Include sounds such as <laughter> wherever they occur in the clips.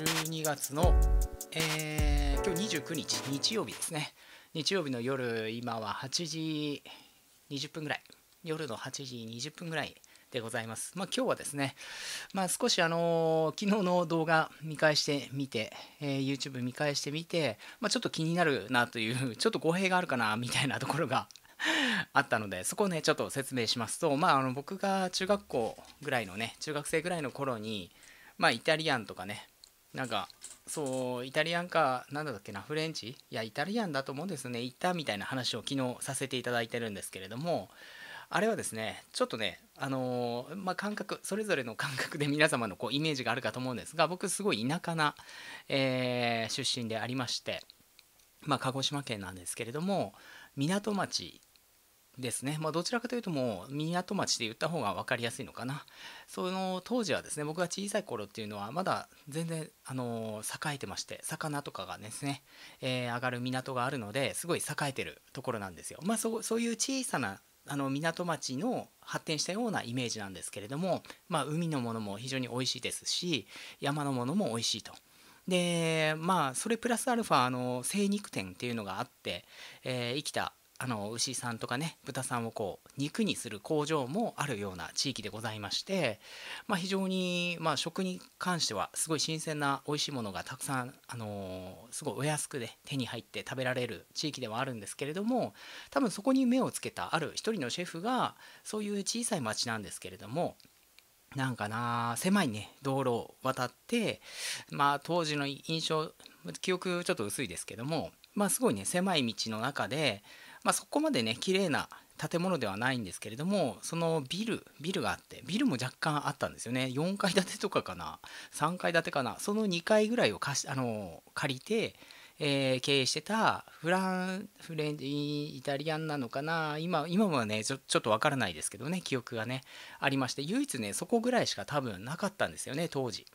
12月の、えー、今日29日日曜日ですね日曜日の夜今は8時20分ぐらい夜の8時20分ぐらいでございます。まあ、今日はですね、まあ、少しあのー、昨日の動画見返してみて、えー、YouTube 見返してみて、まあ、ちょっと気になるなという、<laughs> ちょっと語弊があるかなみたいなところが <laughs> あったので、そこをね、ちょっと説明しますと、まあ、あの僕が中学校ぐらいのね、中学生ぐらいの頃に、まあ、イタリアンとかね、なんかそうイタリアンか何だっけなフレンチいやイタリアンだと思うんですね行ったみたいな話を昨日させていただいてるんですけれどもあれはですねちょっとねあのー、まあ、感覚それぞれの感覚で皆様のこうイメージがあるかと思うんですが僕すごい田舎な、えー、出身でありまして、まあ、鹿児島県なんですけれども港町ですね、まあ、どちらかというともう港町で言った方が分かりやすいのかなその当時はですね僕が小さい頃っていうのはまだ全然あの栄えてまして魚とかがですね、えー、上がる港があるのですごい栄えてるところなんですよ、まあ、そそういう小さなあの港町の発展したようなイメージなんですけれども、まあ、海のものも非常に美味しいですし山のものも美味しいと。でまあそれプラスアルファの精肉店っていうのがあって、えー、生きたあの牛さんとかね豚さんをこう肉にする工場もあるような地域でございまして、まあ、非常に、まあ、食に関してはすごい新鮮な美味しいものがたくさん、あのすごいお安くで手に入って食べられる地域ではあるんですけれども多分そこに目をつけたある一人のシェフがそういう小さい町なんですけれどもなんかな狭いね道路を渡ってまあ当時の印象記憶ちょっと薄いですけどもまあすごいね狭い道の中でまあ、そこまでね綺麗な建物ではないんですけれどもそのビルビルがあってビルも若干あったんですよね4階建てとかかな3階建てかなその2階ぐらいを貸しあの借りて、えー、経営してたフランフレンイタリアンなのかな今今はねちょちょっとわからないですけどね記憶がねありまして唯一ねそこぐらいしか多分なかったんですよね当時。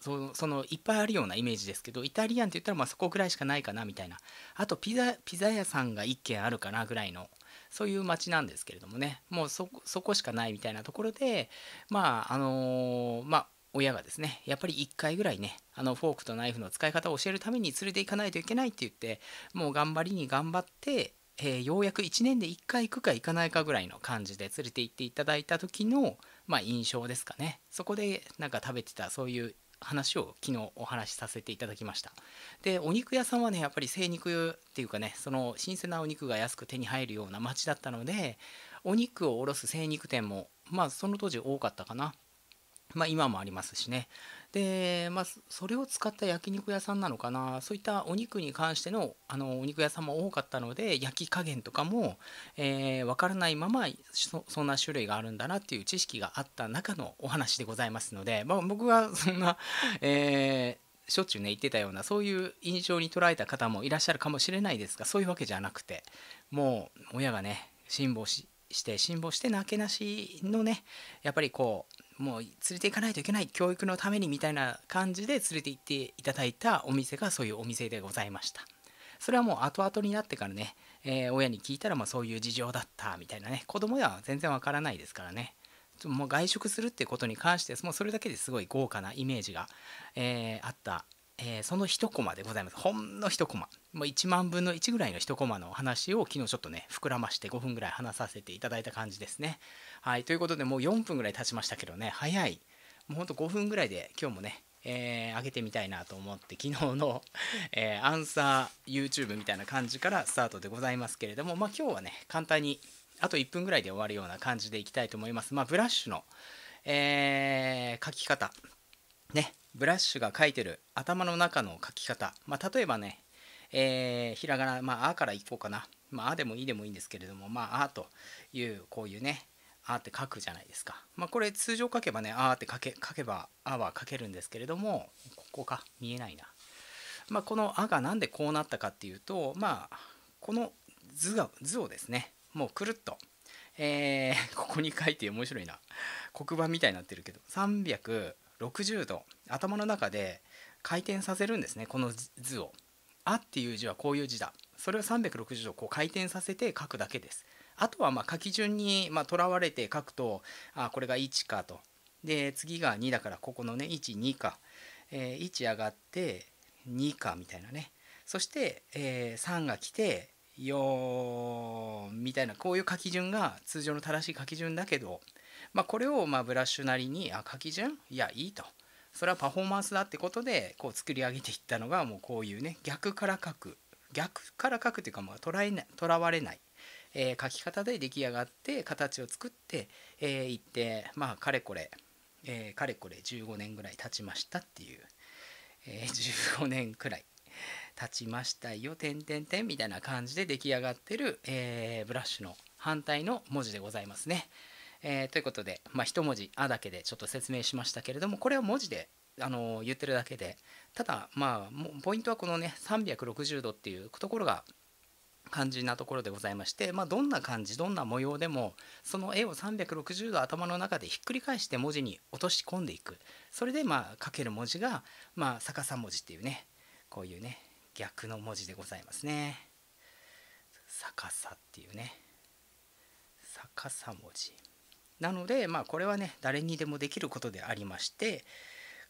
そそのいっぱいあるようなイメージですけどイタリアンって言ったらまあそこぐらいしかないかなみたいなあとピザピザ屋さんが1軒あるかなぐらいのそういう街なんですけれどもねもうそこしかないみたいなところでまああのー、まあ親がですねやっぱり1回ぐらいねあのフォークとナイフの使い方を教えるために連れていかないといけないって言ってもう頑張りに頑張って、えー、ようやく1年で1回行くか行かないかぐらいの感じで連れて行っていただいた時の、まあ、印象ですかねそこでなんか食べてたそういう話を昨日お話しさせていただきましたでお肉屋さんはねやっぱり精肉っていうかねその新鮮なお肉が安く手に入るような町だったのでお肉を卸す精肉店もまあその当時多かったかなまあ今もありますしねで、まあ、それを使った焼肉屋さんなのかなそういったお肉に関してのあのお肉屋さんも多かったので焼き加減とかも、えー、分からないままそんな種類があるんだなっていう知識があった中のお話でございますので、まあ、僕は <laughs> そんな、えー、しょっちゅうね言ってたようなそういう印象に捉えた方もいらっしゃるかもしれないですがそういうわけじゃなくてもう親がね辛抱しして辛抱してなけなしのねやっぱりこうもう連れて行かないといけない教育のためにみたいな感じで連れて行っていただいたお店がそういうお店でございましたそれはもう後々になってからね、えー、親に聞いたらまあそういう事情だったみたいなね子供では全然わからないですからねもう外食するってことに関してもうそれだけですごい豪華なイメージが、えー、あったえー、その1コマでございます。ほんの1コマ。もう1万分の1ぐらいの1コマの話を昨日ちょっとね、膨らまして5分ぐらい話させていただいた感じですね。はい。ということで、もう4分ぐらい経ちましたけどね、早い。もうほんと5分ぐらいで今日もね、えー、上げてみたいなと思って昨日の、えー、アンサー YouTube みたいな感じからスタートでございますけれども、まあ、今日はね簡単にあと1分ぐらいで終わるような感じでいきたいと思います。まあ、ブラッシュの、えー、書き方ね、ブラッシュが書いてる頭の中の書き方、まあ、例えばね、えー、ひらがな、まあ、あからいこうかな、まあ、あでもいいでもいいんですけれども、まあ、あという、こういうね、あって書くじゃないですか。まあ、これ通常書けばね、あって書け書けば、あは書けるんですけれども、ここか、見えないな。まあ、このあがなんでこうなったかっていうと、まあ、この図が図をですね、もうくるっと、えー、ここに書いて面白いな。黒板みたいになってるけど、300、60度頭の中で回転させるんですねこの図を。「あ」っていう字はこういう字だそれを360度こう回転させて書くだけです。あとはま書き順にとらわれて書くとあこれが1かとで次が2だからここのね12か、えー、1上がって2かみたいなねそして、えー、3が来て4みたいなこういう書き順が通常の正しい書き順だけどまあ、これをまブラッシュなりにあ書き順いやいいとそれはパフォーマンスだってことでこう作り上げていったのがもうこういうね逆から書く逆から書くというかまあ捉えなわれない、えー、書き方で出来上がって形を作ってい、えー、ってまあかれこれ、えー、かれこれ15年ぐらい経ちましたっていう、えー、15年くらい経ちましたよみたいな感じで出来上がってる、えブラッシュの反対の文字でございますね。えー、ということで、まあ、一文字「あ」だけでちょっと説明しましたけれどもこれは文字であの言ってるだけでただまあポイントはこのね360度っていうところが肝心なところでございまして、まあ、どんな感じどんな模様でもその絵を360度頭の中でひっくり返して文字に落とし込んでいくそれでまあ書ける文字が、まあ、逆さ文字っていうねこういうね逆の文字でございますね逆さっていうね逆さ文字。なのでまあこれはね誰にでもできることでありまして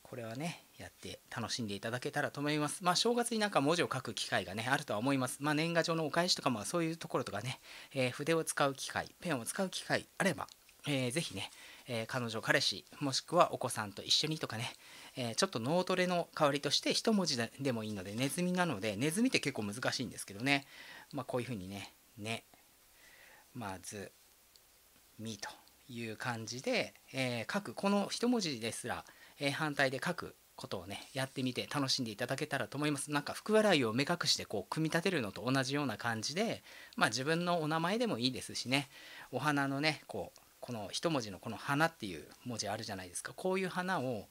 これはねやって楽しんでいただけたらと思いますまあ正月になんか文字を書く機会がねあるとは思いますまあ年賀状のお返しとかまあそういうところとかね、えー、筆を使う機会ペンを使う機会あれば、えー、ぜひね、えー、彼女彼氏もしくはお子さんと一緒にとかねえちょっと脳トレの代わりとして一文字でもいいのでネズミなのでネズミって結構難しいんですけどねまあこういうふうにね「ね」まず「み」という感じで、えー、書くこの一文字ですら、えー、反対で書くことをねやってみて楽しんでいただけたらと思いますなんか福笑いを目隠してこう組み立てるのと同じような感じでまあ自分のお名前でもいいですしねお花のねこうこの一文字のこの「花」っていう文字あるじゃないですかこういう花を、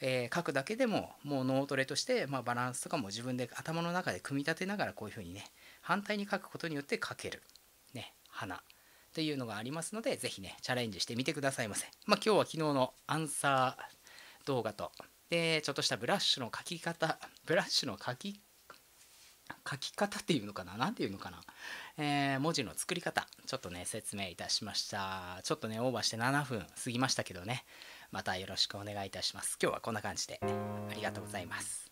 えー、書くだけでももう脳トレとして、まあ、バランスとかも自分で頭の中で組み立てながらこういうふうにね反対に書くことによって書けるね花というのがありますので是非ねチャレンジしてみてくださいませ。まあ、今日は昨日のアンサー動画とでちょっとしたブラッシュの書き方 <laughs> ブラッシュの書き書き方っていうのかな何て言うのかな、えー、文字の作り方ちょっとね説明いたしましたちょっとねオーバーして7分過ぎましたけどねまたよろしくお願いいたします今日はこんな感じでありがとうございます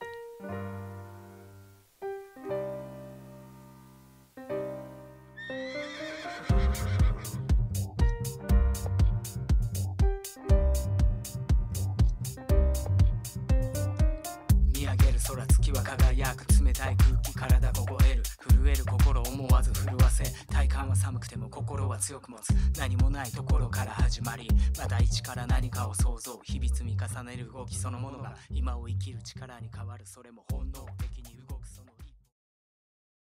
寒くても心は強く持つ何もないところから始まりまた一から何かを想像日々積み重ねる動きそのものが今を生きる力に変わるそれも本能的